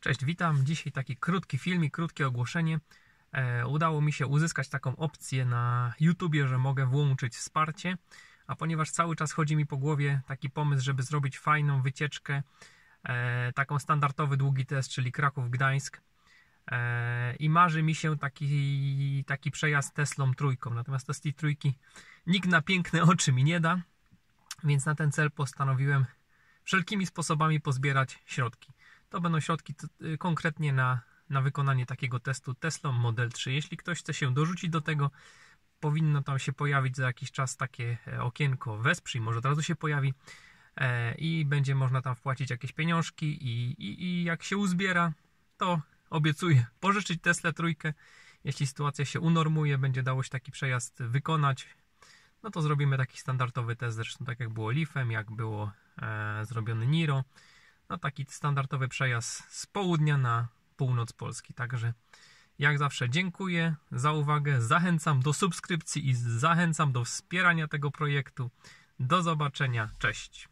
Cześć, witam. Dzisiaj taki krótki filmik, krótkie ogłoszenie. E, udało mi się uzyskać taką opcję na YouTubie, że mogę włączyć wsparcie, a ponieważ cały czas chodzi mi po głowie taki pomysł, żeby zrobić fajną wycieczkę, e, taką standardowy długi test, czyli Kraków-Gdańsk e, i marzy mi się taki, taki przejazd Teslą trójką, natomiast Tesli trójki nikt na piękne oczy mi nie da, więc na ten cel postanowiłem wszelkimi sposobami pozbierać środki. To będą środki y, konkretnie na, na wykonanie takiego testu Tesla Model 3. Jeśli ktoś chce się dorzucić do tego, powinno tam się pojawić za jakiś czas takie e, okienko wesprzyj, może od razu się pojawi e, i będzie można tam wpłacić jakieś pieniążki i, i, i jak się uzbiera, to obiecuję pożyczyć Tesla trójkę. Jeśli sytuacja się unormuje, będzie dało się taki przejazd wykonać, no to zrobimy taki standardowy test, zresztą tak jak było Leafem, jak było e, zrobiony Niro na taki standardowy przejazd z południa na północ Polski. Także jak zawsze dziękuję za uwagę, zachęcam do subskrypcji i zachęcam do wspierania tego projektu. Do zobaczenia, cześć.